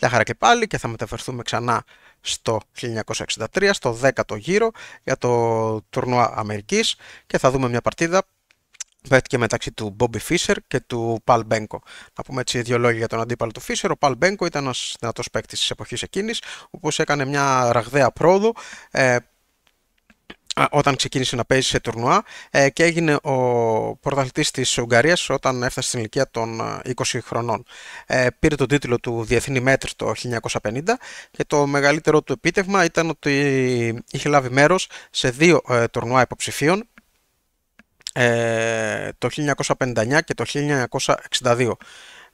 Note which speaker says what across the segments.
Speaker 1: Γεια χαρά και πάλι και θα μεταφερθούμε ξανά στο 1963, στο 10ο γύρο για το τουρνουά Αμερικής και θα δούμε μια παρτίδα Πέτυχε μεταξύ του Μπόμπι Φίσερ και του Παλ Μπέγκο. Να πούμε έτσι δύο λόγια για τον αντίπαλο του Φίσερ. Ο Παλ Μπέγκο ήταν ένας δυνατός παίκτης της εποχής εκείνης, ο έκανε μια ραγδαία πρόοδο. Ε, όταν ξεκίνησε να παίζει σε τουρνουά ε, και έγινε ο πρωταθλητής της Ουγγαρίας όταν έφτασε στην ηλικία των 20 ε, χρονών. Ε, πήρε τον τίτλο του Διεθνή Μέτρη το 1950 και το μεγαλύτερο του επίτευγμα ήταν ότι είχε λάβει μέρος σε δύο ε, τουρνουά υποψηφίων το 1959 και το 1962.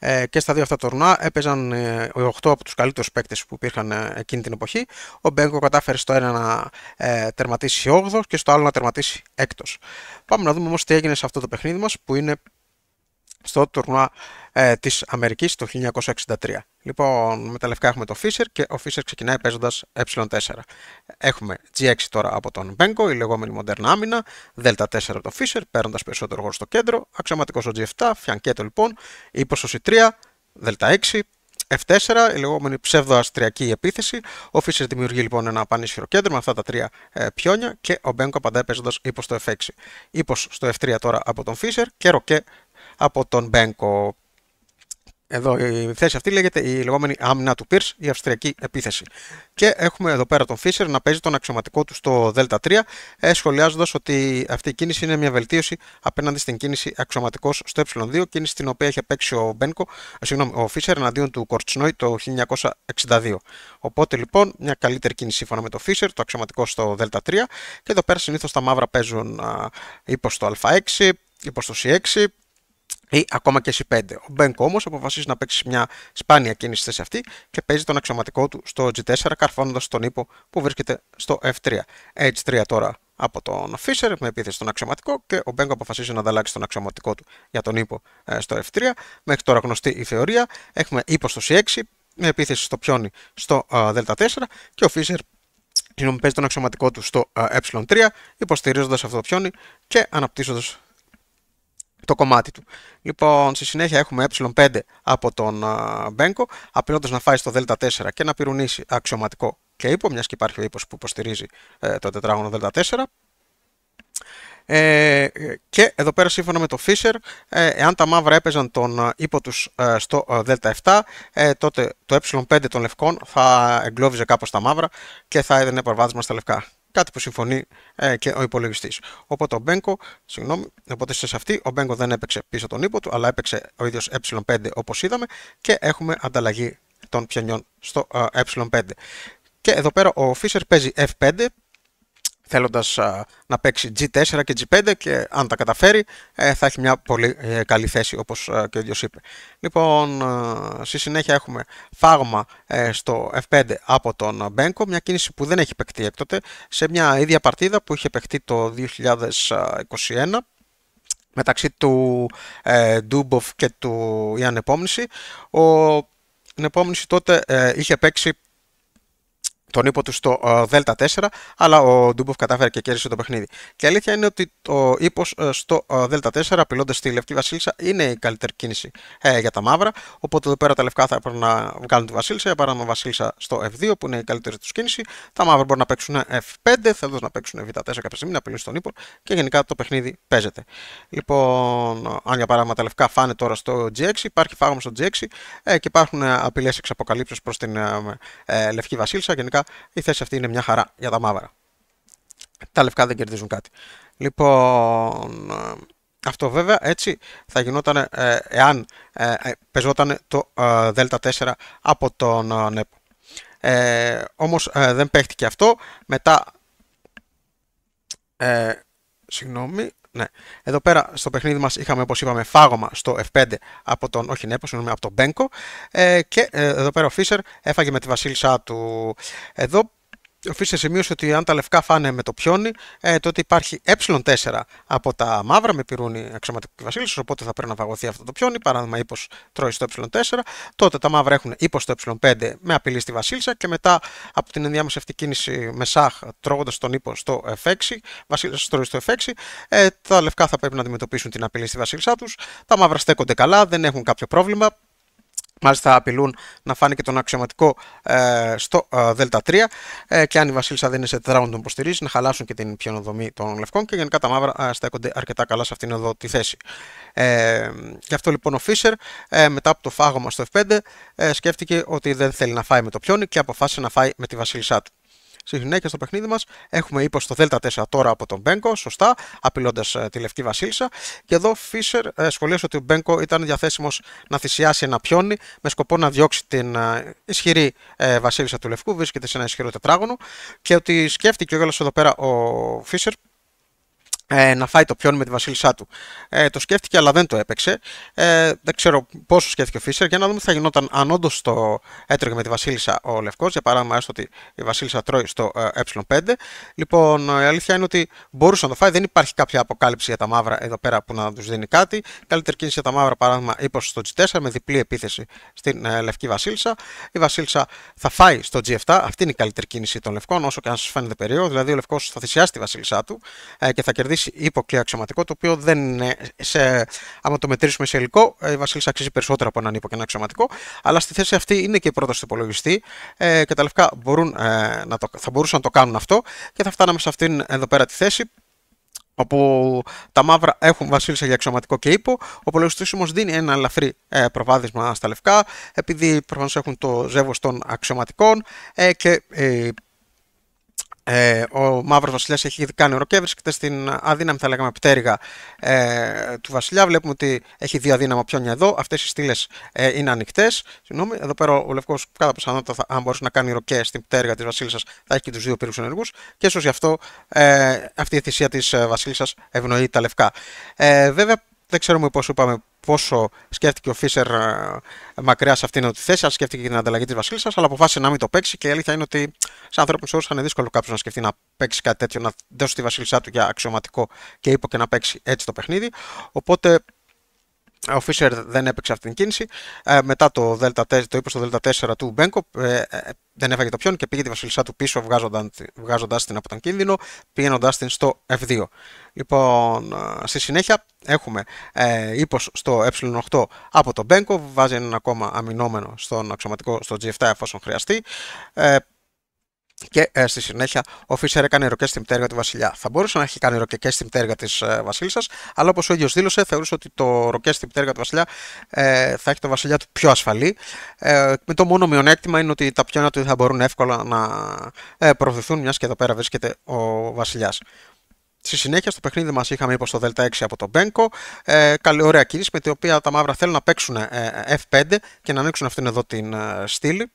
Speaker 1: Ε, και στα δύο αυτά τορνά έπαιζαν ε, 8 από τους καλύτερους παίκτες που υπήρχαν ε, εκείνη την εποχή. Ο Μπέγκο κατάφερε στο ένα να ε, τερματίσει 8 και στο άλλο να τερματίσει έκτος. Πάμε να δούμε όμως τι έγινε σε αυτό το παιχνίδι μας που είναι στο τουρνουά ε, της Αμερικής το 1963. Λοιπόν, με τα λευκά έχουμε το Fischer και ο Fischer ξεκιναει ξεκινάει παίζοντας ε4. Έχουμε G6 τώρα από τον Μπέγκο, η λεγόμενη μοντέρνα άμυνα, Δ4 από τον Fisher, παίρνοντας περισσότερο χώρο στο κέντρο, αξιωματικός ο G7, φιανκέτο λοιπόν, ύποσος η3, Δ6, F4, η λεγόμενη ψευδοαστριακή λεγομενη αστριακή επιθεση Ο Φίσερ δημιουργεί λοιπόν ένα πανίσχυρο κέντρο με αυτά τα τρία ε, πιόνια και ο Μπέγκο απαντάει παίζοντας ύπο στο F6. Ήπω στο F3 τώρα από τον Φίσερ και ροκέ από τον Μπέγκο. Εδώ η θέση αυτή λέγεται η λεγόμενη άμυνα του Πίρς, η αυστριακή επίθεση. Και έχουμε εδώ πέρα τον Φίσερ να παίζει τον αξιωματικό του στο ΔΕΛΤΑ 3 ε, σχολιάζοντας ότι αυτή η κίνηση είναι μια βελτίωση απέναντι στην κίνηση αξιωματικός στο ε2, κίνηση την οποία είχε παίξει ο, Μπένκο, ε, συγγνώμη, ο Φίσερ εναντίον του Κορτσνόη το 1962. Οπότε λοιπόν μια καλύτερη κίνηση σύμφωνα με τον Φίσερ, το αξιωματικό στο Δ3, και εδώ πέρα συνήθως τα μαύρα παίζουν υπό στο Α6, υπό στο C6, ή ακόμα και C5. Ο Μπενκ όμως αποφασίζει να παίξει μια σπάνια κίνηση θέση αυτή και παίζει τον αξιωματικό του στο G4, καρφώνοντας τον ύπο που βρίσκεται στο F3. H3 τώρα από τον Φίσερ με επίθεση στον αξιωματικό και ο Μπέγκο αποφασίζει να ανταλλάξει τον αξιωματικό του για τον ύπο ε, στο F3. Μέχρι τώρα γνωστή η θεωρία. Έχουμε ύπο στο C6 με επίθεση στο πιόνι στο ε, δ 4 και ο Φίσερ παίζει τον αξιωματικό του στο ε3 ε υποστηρίζοντας αυτό το πιόνι και αναπτύσσοντας το κομμάτι Λοιπόν, στη συνέχεια έχουμε ε5 από τον Μπέγκο, απειλώντας να φάει στο Δ4 και να πυρουνίσει αξιωματικό και ύπο, μιας και υπάρχει ο ύπος που υποστηρίζει ε, το τετράγωνο Δ4. Ε, και εδώ πέρα σύμφωνα με το Fisher, ε, εάν τα μαύρα έπαιζαν τον ύπο τους ε, στο Δ7, ε, τότε το ε5 των λευκών θα εγκλώβιζε κάπως τα μαύρα και θα έδινε προβάδισμα στα λευκά. Κάτι που συμφωνεί ε, και ο υπολογιστής. Οπότε ο Μπέγκο, συγγνώμη, οπότε σε αυτή ο Μπέγκο δεν έπαιξε πίσω τον ύπο του, αλλά έπαιξε ο ίδιος ε5 όπως είδαμε και έχουμε ανταλλαγή των πιανιών στο ε5. Ε και εδώ πέρα ο Φίσερ παίζει F5 θέλοντας να παίξει G4 και G5 και αν τα καταφέρει ε, θα έχει μια πολύ ε, καλή θέση όπως και ο ίδιος είπε. Λοιπόν, στη συνέχεια έχουμε φάγμα ε, στο F5 από τον Μπέγκο, μια κίνηση που δεν έχει παιχτεί έκτοτε, σε μια ίδια παρτίδα που είχε παιχτεί το 2021 μεταξύ του ε, Ντούμποφ και του Ιαν Ο Επόμνηση τότε είχε παίξει τον ύπο τους στο ε, Δέλτα 4, αλλά ο Ντούμποφ κατάφερε και κέρδισε το παιχνίδι. Και η αλήθεια είναι ότι το ύπος ε, στο ε, Δέλτα 4, απειλώντας τη Λευκή Βασίλισσα, είναι η καλύτερη κίνηση ε, για τα μαύρα. Οπότε εδώ πέρα τα λευκά θα έπρεπε να βγάλουν τη Βασίλισσα, για παράδειγμα Βασίλισσα στο F2, που είναι η καλύτερη τους κίνηση. Τα μαύρα μπορούν να παίξουν F5, θέλοντας να παίξουν Β4 κάποια στιγμή, να απειλήσουν τον ύπο και γενικά το παιχνίδι παίζεται. Λοιπόν, αν για παράδειγμα τα λευκά φάνε τώρα στο G6, υπάρχει φάγμα στο G6 ε, και υπάρχουν απειλές εξ προς την ε, Λευκή Βασίλισσα. Γενικά η θέση αυτή είναι μια χαρά για τα μαύρα. Τα λευκά δεν κερδίζουν κάτι. Λοιπόν, ε, αυτό βέβαια έτσι θα γινόταν ε, εάν ε, ε πεζόταν το ε, Δ4 από τον ΝΕΠΟ. Ε, όμως δεν παίχτηκε αυτό. Μετά, συγγνώμη, ναι. Εδώ πέρα στο παιχνίδι μας είχαμε, όπως είπαμε, φάγωμα στο F5 από τον, όχι Νέπος, από τον Μπένκο. Ε, και ε, εδώ πέρα ο Φίσερ έφαγε με τη βασίλισσά του. Εδώ σε σημείωση ότι αν τα λευκά φάνε με το πιόνι, ε, τότε υπάρχει ε4 από τα μαύρα με πυρούνι αξιωματική βασίλισσα. Οπότε θα πρέπει να βαγωθεί αυτό το πιόνι. Παράδειγμα, ύπο τρώει στο ε4. Τότε τα μαύρα έχουν ύπο στο ε5 με απειλή στη βασίλισσα. Και μετά από την ενδιάμεση αυτή κίνηση με σαχ, τρώγοντας τον ύπο στο f6, βασίλισσα τρώει στο f6. Ε, τα λευκά θα πρέπει να αντιμετωπίσουν την απειλή στη βασίλισσά τους. Τα μαύρα στέκονται καλά, δεν έχουν κάποιο πρόβλημα. Μάλιστα απειλούν να φάνε και τον αξιωματικό ε, στο ε, ΔΕΛΤΑ 3 ε, και αν η Βασίλισσα δεν είναι σε τετράγωνο τον υποστηρίζει να χαλάσουν και την πιονοδομή των Λευκών και γενικά τα μαύρα στέκονται αρκετά καλά σε αυτήν εδώ τη θέση. γι' αυτό λοιπόν ο Φίσερ μετά από το φάγωμα στο F5 σκέφτηκε ότι δεν θέλει να φάει με το πιόνι και αποφάσισε να φάει με τη Βασίλισσά του στη συνέχεια στο παιχνίδι μας έχουμε ύπο στο Δ4 τώρα από τον Μπέγκο, σωστά, απειλώντας ε, τη Λευκή Βασίλισσα. Και εδώ Φίσερ ε, σχολίασε ότι ο Μπέγκο ήταν διαθέσιμος να θυσιάσει ένα πιόνι με σκοπό να διώξει την ε, ισχυρή Βασίλισσα του Λευκού, βρίσκεται σε ένα ισχυρό τετράγωνο. Και ότι σκέφτηκε ο εδώ πέρα ο Φίσερ ε, να φάει το πιόνι με τη βασίλισσά του. Ε, το σκέφτηκε αλλά δεν το έπαιξε. Ε, δεν ξέρω πόσο σκέφτηκε ο Φίσερ για να δούμε τι θα γινόταν αν όντως το έτρωγε με τη βασίλισσα ο Λευκός. Για παράδειγμα, έστω ότι η βασίλισσα τρώει στο ε5. Ε λοιπόν, ε, η αλήθεια είναι ότι μπορούσε να το φάει. Δεν υπάρχει κάποια αποκάλυψη για τα μαύρα εδώ πέρα που να τους δίνει κάτι. Καλύτερη κίνηση για τα μαύρα, παράδειγμα, ύπο στο G4 με διπλή επίθεση στην ε, λευκή βασίλισσα. Η βασίλισσα θα φάει στο G7. Αυτή είναι η καλύτερη κίνηση των λευκών, όσο και αν σας φαίνεται περίεργο. Δηλαδή, ο λευκός θα θυσιάσει τη βασίλισσά του ε, και θα κερδίσει κερδίσει υποκλή αξιωματικό, το οποίο δεν είναι, σε, άμα το μετρήσουμε σε υλικό, ε, η Βασίλισσα αξίζει περισσότερο από έναν ύπο και αξιωματικό. Αλλά στη θέση αυτή είναι και η πρόταση του υπολογιστή. Ε, τα μπορούν, ε, να θα μπορούσαν να το κάνουν αυτό και θα φτάναμε σε αυτήν εδώ πέρα τη θέση όπου τα μαύρα έχουν βασίλισσα για αξιωματικό και ύπο. Ο υπολογιστής όμως δίνει ένα ελαφρύ ε, προβάδισμα στα λευκά, επειδή προφανώς έχουν το ζεύγος των αξιωματικών και ε, ο μαύρος βασιλιάς έχει κάνει οροκέβριση και στην αδύναμη θα λέγαμε πτέρυγα ε, του Βασιλιά βλέπουμε ότι έχει δύο αδύναμα πιόνια εδώ Αυτές οι στήλες ε, είναι ανοιχτές. Συγγνώμη, εδώ πέρα ο Λευκός κατά πιθανότητα αν μπορούσε να κάνει ροκέ στην πτέρυγα της Βασίλισσας, θα έχει και τους δύο πύργους ενεργούς και ίσως γι' αυτό ε, αυτή η θυσία της ε, Βασίλισσας ευνοεί τα λευκά. Ε, βέβαια δεν ξέρουμε πώς είπαμε πόσο σκέφτηκε ο Φίσερ ε, μακριά σε αυτήν την θέση, αν σκέφτηκε και την ανταλλαγή της Βασίλισσας, αλλά αποφάσισε να μην το παίξει και η αλήθεια είναι ότι σε ανθρώπινους όρους θα είναι δύσκολο κάποιος να σκεφτεί να παίξει κάτι τέτοιο, να δώσει τη Βασίλισσά του για αξιωματικό και είπε και να παίξει έτσι το παιχνίδι. Οπότε ο Φίσερ δεν έπαιξε αυτή την κίνηση. Ε, μετά το, Delta, το είπες στο Δέλτα 4 του Μπέγκοπ, ε, ε, δεν έφαγε το πιόν και πήγε τη βασιλισσά του πίσω βγάζοντας, την από τον κίνδυνο, πηγαίνοντά την στο F2. Λοιπόν, στη συνέχεια έχουμε ε, στο ε8 από τον Μπέγκοπ, βάζει έναν ακόμα αμυνόμενο στον αξιωματικό στο G7 εφόσον χρειαστεί. ε 8 απο τον μπεγκοπ βαζει εναν ακομα αμυνομενο στον αξιωματικο στο g 7 εφοσον χρειαστει και ε, στη συνέχεια ο Φίσερ έκανε ροκές στην πτέρυγα του Βασιλιά. Θα μπορούσε να έχει κάνει ροκές και στη μητέρα της ε, Βασίλισσας, αλλά όπως ο ίδιος δήλωσε, θεωρούσε ότι το ροκές στην πτέρυγα του Βασιλιά ε, θα έχει το Βασιλιά του πιο ασφαλή. Ε, με το μόνο μειονέκτημα είναι ότι τα πιόνα του θα μπορούν εύκολα να ε, προωθηθούν, μιας και εδώ πέρα βρίσκεται ο Βασιλιάς. Στη συνέχεια, στο παιχνίδι μας είχαμε υπό στο Δέλτα 6 από τον Μπέγκο. Ε, καλή ωραία κίνηση με την οποία τα μαύρα θέλουν να παίξουν ε, ε, F5 και να ανοίξουν αυτήν εδώ την ε, στήλη.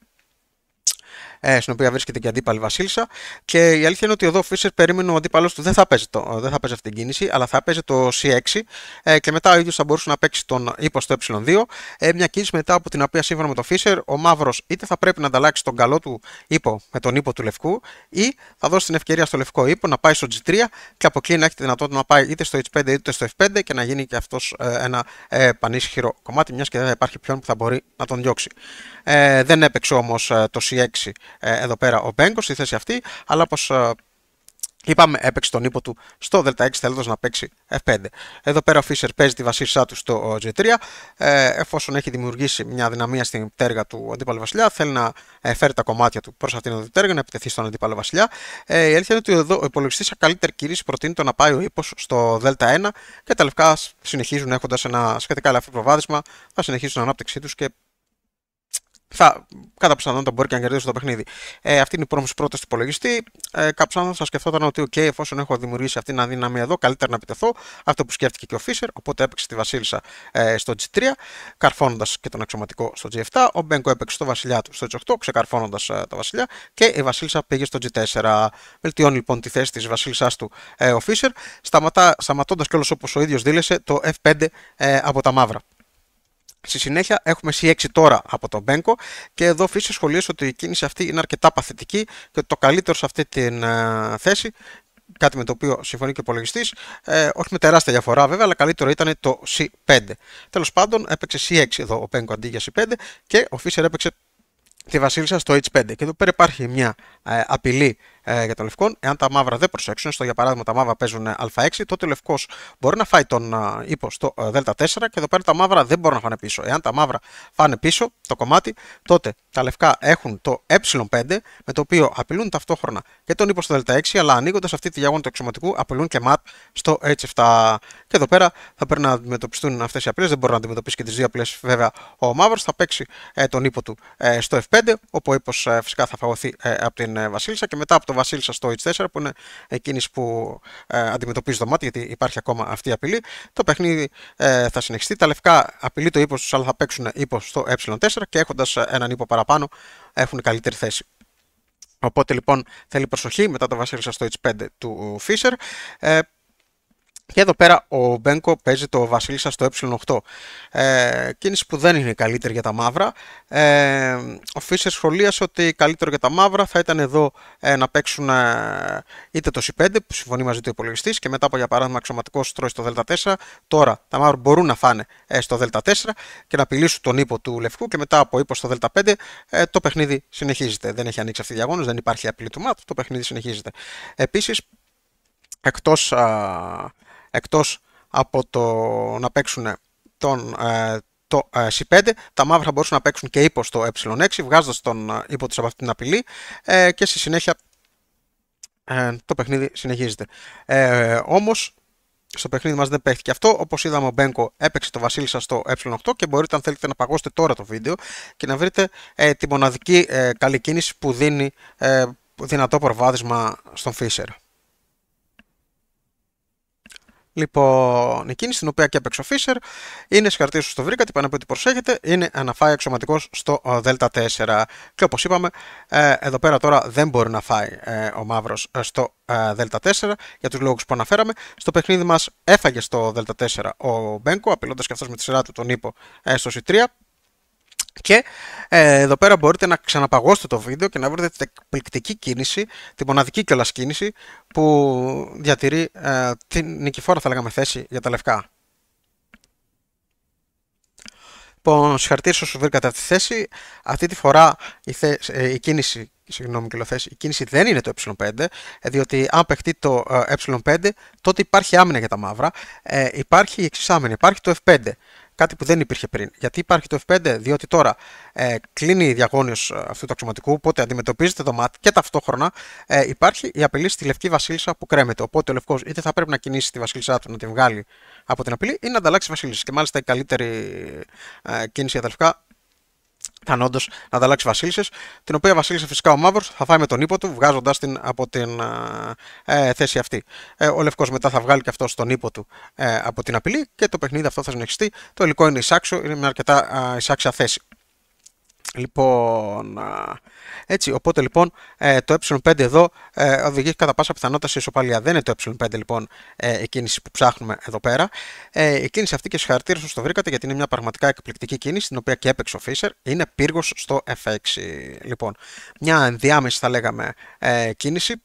Speaker 1: Ε, στην οποία βρίσκεται και αντίπαλη Βασίλισσα. Και η αλήθεια είναι ότι εδώ ο Φίσερ περίμενε ο αντίπαλος του δεν θα παίζει, το, αυτή την κίνηση, αλλά θα παίζει το C6 ε, και μετά ο ίδιος θα μπορούσε να παίξει τον ύπο στο ε2. Ε, μια κίνηση μετά από την οποία σύμφωνα με τον Φίσερ ο μαύρος είτε θα πρέπει να ανταλλάξει τον καλό του ύπο με τον ύπο του λευκού ή θα δώσει την ευκαιρία στο λευκό ύπο να πάει στο G3 και από εκεί να έχει τη δυνατότητα να πάει είτε στο H5 είτε στο F5 και να γίνει και αυτός ένα πανίσχυρο κομμάτι, μιας και δεν θα υπάρχει ποιον που θα μπορεί να τον διώξει. Ε, δεν έπαιξε όμως το C6 ε, εδώ πέρα ο Μπέγκος στη θέση αυτή, αλλά όπως ε, Είπαμε, έπαιξε τον ύπο του στο Δελτα 6 θέλοντας να παίξει F5. Εδώ πέρα ο Φίσερ παίζει τη βασίλισσά του στο ε, G3. εφόσον έχει δημιουργήσει μια δυναμία στην πτέρυγα του αντίπαλου βασιλιά, θέλει να φέρει τα κομμάτια του προς αυτήν την πτέρυγα, να επιτεθεί στον αντίπαλο βασιλιά. Ε, η αλήθεια είναι ότι ο υπολογιστής σε καλύτερη κίνηση προτείνει το να πάει ο ύπος στο Δελτα 1 και τα λευκά συνεχίζουν έχοντας ένα σχετικά ελαφρύ προβάδισμα, θα συνεχίσουν την ανάπτυξή τους θα, κατά πιθανότητα μπορεί και να κερδίσω το παιχνίδι. Ε, αυτή είναι η πρόμηση πρώτη του υπολογιστή. Ε, Κάποιο θα σκεφτόταν ότι, OK, εφόσον έχω δημιουργήσει αυτήν την αδύναμη εδώ, καλύτερα να επιτεθώ. Αυτό που σκέφτηκε και ο Φίσερ. Οπότε έπαιξε τη Βασίλισσα ε, στο G3, καρφώνοντας και τον αξιωματικό στο G7. Ο Μπέγκο έπαιξε το βασιλιά του στο G8, ξεκαρφώνοντας ε, τα βασιλιά. Και η Βασίλισσα πήγε στο G4. Βελτιώνει λοιπόν τη θέση της Βασίλισσάς του ε, ο Φίσερ, σταματώντας κιόλας όπως ο ίδιος δήλωσε το F5 ε, από τα μαύρα. Στη συνέχεια έχουμε C6 τώρα από τον Μπέγκο και εδώ φύση σχολείωσε ότι η κίνηση αυτή είναι αρκετά παθητική και το καλύτερο σε αυτή τη ε, θέση κάτι με το οποίο συμφωνεί και ο υπολογιστής. Ε, όχι με τεράστια διαφορά βέβαια, αλλά καλύτερο ήταν το C5. Τέλος πάντων, έπαιξε C6 εδώ ο Μπέγκο αντί για C5 και ο Φίσερ έπαιξε τη Βασίλισσα στο H5. Και εδώ πέρα υπάρχει μια ε, απειλή ε, για τον Λευκόν. Εάν τα μαύρα δεν προσέξουν, στο για παράδειγμα τα μαύρα παίζουν ε, Α6, τότε ο Λευκός μπορεί να φάει τον ε, ύπο στο ε, Δ4 και εδώ πέρα τα μαύρα δεν μπορούν να φάνε πίσω. Εάν τα μαύρα φάνε πίσω το κομμάτι, τότε τα λευκά έχουν το ε5 με το οποίο απειλούν ταυτόχρονα και τον ύπο στο Δ6, αλλά ανοίγοντας αυτή τη διαγώνη του εξωματικού απειλούν και ματ στο H7. Και εδώ πέρα θα πρέπει να αντιμετωπιστούν αυτές οι απειλές. Δεν μπορεί να αντιμετωπίσει και τις δύο απειλές βέβαια ο μαύρος. Θα παίξει τον ύπο του στο F5, όπου ο ύπος φυσικά θα φαγωθεί από την Βασίλισσα και μετά από το Βασίλισσα στο H4 που είναι εκείνης που ε, αντιμετωπίζει το μάτι, γιατί υπάρχει ακόμα αυτή η απειλή. Το παιχνίδι ε, θα συνεχιστεί. Τα λευκά απειλεί το ύπος του, αλλά θα παίξουν υπό στο ε4 και έχοντας ε, έναν ύπο παραπάνω έχουν καλύτερη θέση. Οπότε λοιπόν θέλει προσοχή μετά το Βασίλισσα στο H5 του Φίσερ. Και εδώ πέρα ο Μπένκο παίζει το Βασίλισσα στο ε8. Ε, κίνηση που δεν είναι καλύτερη για τα μαύρα. Ε, ο Φίσερ σχολίασε ότι καλύτερο για τα μαύρα θα ήταν εδώ ε, να παίξουν ε, είτε το C5 που συμφωνεί μαζί του υπολογιστής και μετά από για παράδειγμα αξιωματικός τρώει στο Δ4. Τώρα τα μαύρα μπορούν να φάνε ε, στο Δ4 και να απειλήσουν τον ύπο του λευκού και μετά από ύπο στο Δ5 το παιχνίδι συνεχίζεται. Δεν έχει ανοίξει αυτή η διαγώνωση, δεν υπάρχει απειλή του μάτου, το παιχνίδι συνεχίζεται. Επίσης, εκτός εκτός από το να παίξουν τον, ε, το C5, ε, τα μαύρα θα μπορούσαν να παίξουν και ύπο στο ε6, βγάζοντας τον ύπο ε, τη από αυτή την απειλή και στη συνέχεια το παιχνίδι συνεχίζεται. Ε, Όμως στο παιχνίδι μας δεν παίχτηκε αυτό. Όπως είδαμε, ο Μπέγκο έπαιξε το Βασίλισσα στο ε8 και μπορείτε, αν θέλετε, να παγώσετε τώρα το βίντεο και να βρείτε τη μοναδική ε, καλή κίνηση που δίνει δυνατό προβάδισμα στον Φίσερ. Λοιπόν, εκείνη στην οποία και έπαιξε ο Φίσερ είναι σου στο Βρήκα, την την προσέχετε, είναι φάει εξωματικό στο ε, Δ4. Και όπως είπαμε, ε, εδώ πέρα τώρα δεν μπορεί να φάει ε, ο Μαύρος στο Δ4 για τους λόγους που αναφέραμε. Στο παιχνίδι μας έφαγε στο Δ4 ο Μπέγκο, απειλώντας και αυτός με τη σειρά του τον Ήπο στο C3. Και ε, εδώ πέρα μπορείτε να ξαναπαγώσετε το βίντεο και να βρείτε την εκπληκτική κίνηση, την μοναδική κιόλας κίνηση που διατηρεί ε, την νικηφόρα θα λέγαμε θέση για τα λευκά. Λοιπόν, συγχαρητήρια όσους βρήκατε αυτή τη θέση. Αυτή τη φορά η, ε, η κίνηση συγγνώμη η κίνηση δεν είναι το ε5, ε, διότι αν παιχτεί το ε5, ε τότε υπάρχει άμυνα για τα μαύρα. Ε, υπάρχει η εξής άμυνα, υπάρχει το f5. Κάτι που δεν υπήρχε πριν. Γιατί υπάρχει το F5, διότι τώρα ε, κλείνει η διαγώνιος ε, αυτού του αξιωματικού, οπότε αντιμετωπίζεται το ΜΑΤ και ταυτόχρονα ε, υπάρχει η απειλή στη λευκή βασίλισσα που κρέμεται. Οπότε ο λευκός είτε θα πρέπει να κινήσει τη βασίλισσά του να την βγάλει από την απειλή ή να ανταλλάξει βασίλισσα. Και μάλιστα η καλύτερη ε, κίνηση για ήταν όντως να ανταλλάξει Βασίλισσες. Την οποία βασίλισσα φυσικά ο Μαύρος θα φάει με τον ύπο του, βγάζοντα την από την ε, θέση αυτή. Ε, ο Λευκός μετά θα βγάλει και αυτό τον ύπο του ε, από την απειλή και το παιχνίδι αυτό θα συνεχιστεί. Το υλικό είναι εισάξιο, είναι μια αρκετά εισάξια θέση. Λοιπόν, έτσι, οπότε λοιπόν ε, το ε5 εδώ ε, οδηγεί κατά πάσα πιθανότητα σε ισοπαλία. Δεν είναι το ε5 λοιπόν η ε, κίνηση που ψάχνουμε εδώ πέρα. Η κίνηση αυτή και συγχαρητήρια σας το βρήκατε γιατί είναι μια πραγματικά εκπληκτική κίνηση την οποία και έπαιξε ο Φίσερ. Είναι πύργος στο f6. Λοιπόν, μια ενδιάμεση θα λέγαμε κίνηση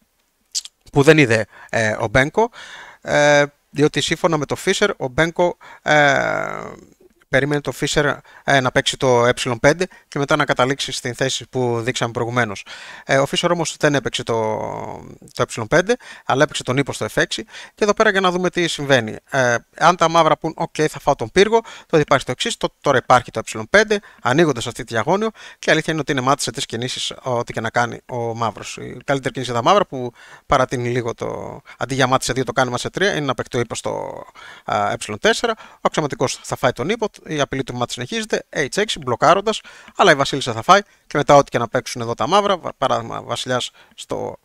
Speaker 1: που δεν είδε ο Μπέγκο διότι σύμφωνα με το Φίσερ ο Μπέγκο περίμενε το Fisher ε, να παίξει το ε5 και μετά να καταλήξει στην θέση που δείξαμε προηγουμένως. Ε, ο Fisher όμως δεν έπαιξε το, το ε5, αλλά έπαιξε τον ύπο στο f6 και εδώ πέρα για να δούμε τι συμβαίνει. Ε, αν τα μαύρα πούν ok θα φάω τον πύργο, τότε υπάρχει το εξής, τώρα υπάρχει το ε5, ανοίγοντας αυτή τη διαγώνιο και η αλήθεια είναι ότι είναι μάτι σε τις κινήσεις ό,τι και να κάνει ο μαύρος. Η καλύτερη κίνηση για τα μαύρα που παρατείνει λίγο το αντί για μάτι σε 2 το μα σε 3 είναι να παίξει το ύπο στο ε4, ε ο θα φάει τον ύπο, η απειλή του ματι συνεχιζεται συνεχίζεται. H6 μπλοκάροντας, αλλά η Βασίλισσα θα φάει και μετά ό,τι και να παίξουν εδώ τα μαύρα, παράδειγμα Βασιλιάς στο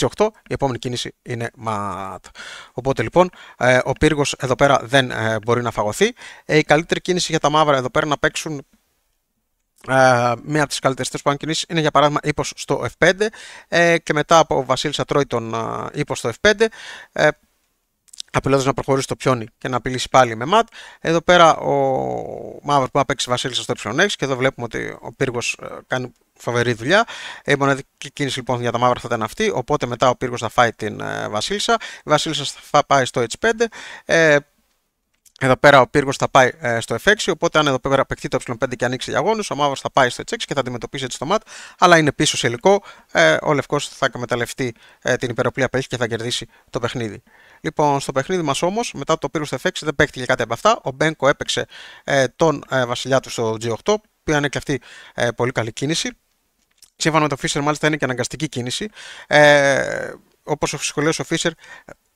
Speaker 1: G8, η επόμενη κίνηση είναι ματ. Οπότε λοιπόν ε, ο πύργος εδώ πέρα δεν ε, μπορεί να φαγωθεί. Ε, η καλύτερη κίνηση για τα μαύρα εδώ πέρα να παίξουν μία από τις καλύτερες έχουν κινήσεις είναι για παράδειγμα ύπο στο F5 και μετά από Βασίλισσα τρώει τον uh, στο F5 απειλώντας να προχωρήσει το πιόνι και να απειλήσει πάλι με ματ. Εδώ πέρα ο Μαύρος που απέξει βασίλισσα στο ε6 και εδώ βλέπουμε ότι ο πύργος ε, κάνει φοβερή δουλειά. Ε, η μοναδική κίνηση λοιπόν για τα μαύρα θα ήταν αυτή. Οπότε μετά ο πύργος θα φάει την ε, Βασίλισσα. Η Βασίλισσα θα πάει στο H5. Εδώ πέρα ο πύργος θα πάει ε, στο F6, οπότε αν εδώ πέρα παιχτεί το ε5 και ανοίξει αγώνε, ο μαύρος θα πάει στο H6 ε και θα αντιμετωπίσει έτσι το ματ, αλλά είναι πίσω σε υλικό. Ε, ο λευκός θα εκμεταλλευτεί την υπεροπλία που έχει και θα κερδίσει το παιχνίδι. Λοιπόν, στο παιχνίδι μας όμως, μετά το πύργο στο F6 δεν παίχτηκε κάτι από αυτά. Ο Μπένκο έπαιξε τον βασιλιά του στο G8, που είναι και αυτή πολύ καλή κίνηση. Σύμφωνα με τον Fischer, μάλιστα είναι και αναγκαστική κίνηση. Ε, Όπως ο σχολείο ο Fischer,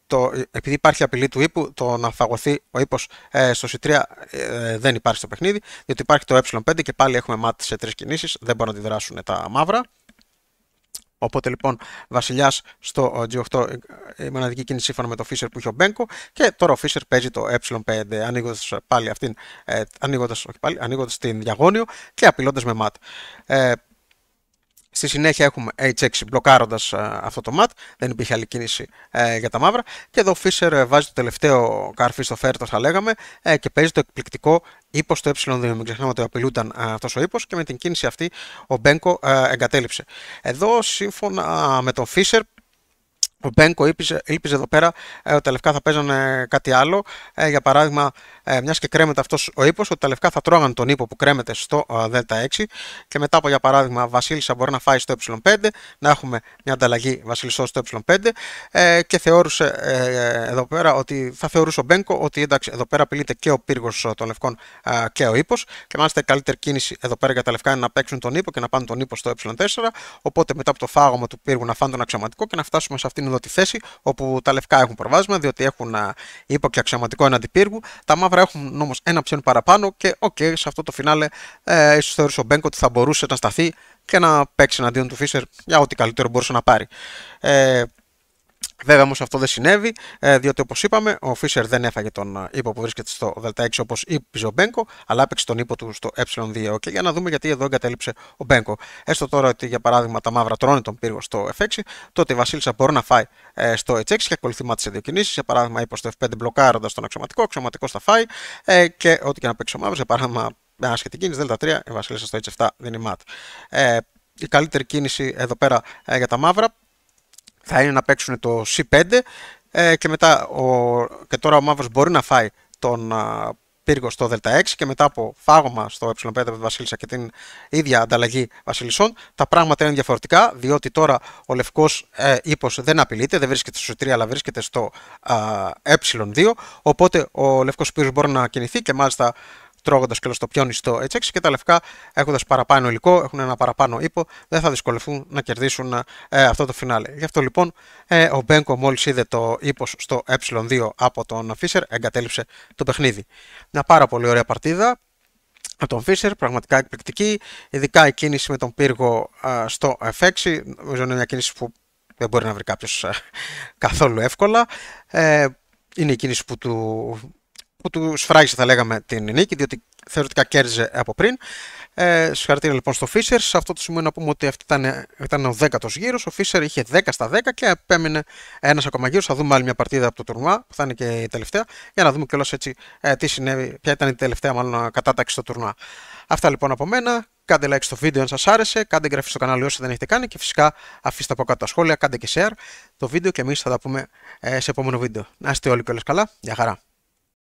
Speaker 1: το, επειδή υπάρχει απειλή του ύπου, το να φαγωθεί ο ύπος ε, στο C3 ε, δεν υπάρχει στο παιχνίδι, διότι υπάρχει το ε5 και πάλι έχουμε μάτι σε τρεις κινήσεις, δεν μπορούν να δράσουν τα μαύρα. Οπότε λοιπόν βασιλιάς στο G8 ε, η μοναδική κίνηση σύμφωνα με το Fisher που είχε ο Μπέγκο και τώρα ο Fisher παίζει το ε5 ανοίγοντας πάλι αυτήν, ε, 5 ανοίγοντας παλι όχι την διαγώνιο και απειλώντας με ματ. Ε, Στη συνέχεια έχουμε H6 μπλοκάροντας ε, αυτό το ματ. Δεν υπήρχε άλλη κίνηση ε, για τα μαύρα. Και εδώ ο Φίσερ ε, βάζει το τελευταίο καρφί στο φέρτο, θα λέγαμε, ε, και παίζει το εκπληκτικό ύπο στο ε2. Μην ξεχνάμε ότι απειλούνταν αυτός ο ύπο και με την κίνηση αυτή ο Μπέγκο εγκατέλειψε. Εδώ σύμφωνα με τον Φίσερ ο Μπέγκο ήλπιζε, εδώ πέρα ε, ότι τα λευκά θα παίζανε κάτι άλλο. Ε, για παράδειγμα, ε, μιας και κρέμεται αυτός ο ύπος, ότι τα λευκά θα τρώγαν τον ύπο που κρέμεται στο ε, ΔΕΛΤΑ 6 Και μετά από, για παράδειγμα, Βασίλισσα μπορεί να φάει στο Ε5, να έχουμε μια ανταλλαγή Βασιλισσό στο Ε5. Ε, και θεώρησε εδώ πέρα ότι θα θεωρούσε ο Μπέγκο ότι εντάξει, εδώ πέρα απειλείται και ο πύργος των λευκών και ο ύπος. Και μάλιστα η καλύτερη κίνηση εδώ πέρα για τα λευκά είναι να παίξουν τον ύπο και να πάνε τον ύπο στο Ε4. Οπότε μετά από το φάγωμα του πύργου να φάνε τον αξιωματικό και να φτάσουμε σε αυτήν θέση όπου τα λευκά έχουν προβάσμα διότι έχουν ύπο και αξιωματικό έναντι πύργου. Τα μαύρα έχουν όμως ένα ψιόν παραπάνω και οκ, okay, σε αυτό το φινάλε ε, ίσως θεώρησε ο Μπέγκο ότι θα μπορούσε να σταθεί και να παίξει εναντίον του Φίσερ για ό,τι καλύτερο μπορούσε να πάρει. Ε, Βέβαια όμως αυτό δεν συνέβη, ε, διότι όπως είπαμε, ο Φίσερ δεν έφαγε τον ε, ύπο που βρίσκεται στο Δ6 όπως είπε ο Μπέγκο, αλλά έπαιξε τον ύπο του στο ε2. Και για να δούμε γιατί εδώ εγκατέλειψε ο Μπέγκο. Έστω τώρα ότι για παράδειγμα τα μαύρα τρώνε τον πύργο στο F6, τότε η Βασίλισσα μπορεί να φάει ε, στο H6 και ακολουθεί μάτι σε δύο κινήσεις. Για παράδειγμα, ύπο στο F5 μπλοκάροντας τον αξιωματικό, ο αξιωματικός θα φάει και ό,τι και να παίξει ο μαύρος, για παράδειγμα, ένα σχετική κίνηση Δ3, η Βασίλισσα στο H7 δίνει μάτ. η καλύτερη κίνηση εδώ πέρα για τα μαύρα θα είναι να παίξουν το C5 ε, και, μετά ο, και τώρα ο μαύρος μπορεί να φάει τον πύργο στο Δ6 και μετά από φάγωμα στο ε5 από τη Βασίλισσα και την ίδια ανταλλαγή Βασιλισσών, τα πράγματα είναι διαφορετικά, διότι τώρα ο λευκός ε, δεν απειλείται, δεν βρίσκεται στο 3 αλλά βρίσκεται στο ε2. Οπότε ο λευκός πύργος μπορεί να κινηθεί και μάλιστα τρώγοντας και το πιόνι στο H6 και τα λευκά έχοντας παραπάνω υλικό, έχουν ένα παραπάνω ύπο, δεν θα δυσκολευτούν να κερδίσουν ε, αυτό το φινάλε. Γι' αυτό λοιπόν ε, ο Μπέγκο μόλις είδε το ύπος στο ε2 από τον Φίσερ, εγκατέλειψε το παιχνίδι. Μια πάρα πολύ ωραία παρτίδα από τον Φίσερ, πραγματικά εκπληκτική, ειδικά η κίνηση με τον πύργο ε, στο F6, νομίζω είναι μια κίνηση που δεν μπορεί να βρει κάποιος ε, καθόλου εύκολα. Ε, είναι η κίνηση που του που του σφράγισε θα λέγαμε την νίκη, διότι θεωρητικά κέρδιζε από πριν. Ε, Συγχαρητήρια λοιπόν στο Φίσερ. Σε αυτό το σημείο να πούμε ότι ήταν, ήταν ο 10ο γύρο. Φίσερ είχε 10 στα 10 και επέμεινε ένας ακόμα γύρος. Θα δούμε άλλη μια παρτίδα από το τουρνουά, που θα είναι και η τελευταία, για να δούμε κιόλας έτσι ε, τι συνέβη, ποια ήταν η τελευταία μάλλον κατάταξη στο τουρνουά. Αυτά λοιπόν από μένα. Κάντε like στο βίντεο αν σας άρεσε, κάντε εγγραφή στο κανάλι όσοι δεν έχετε κάνει και φυσικά αφήστε από κάτω τα σχόλια, κάντε και share το βίντεο και εμείς θα τα πούμε ε, σε επόμενο βίντεο. Να είστε όλοι κιόλας καλά. Γεια χαρά.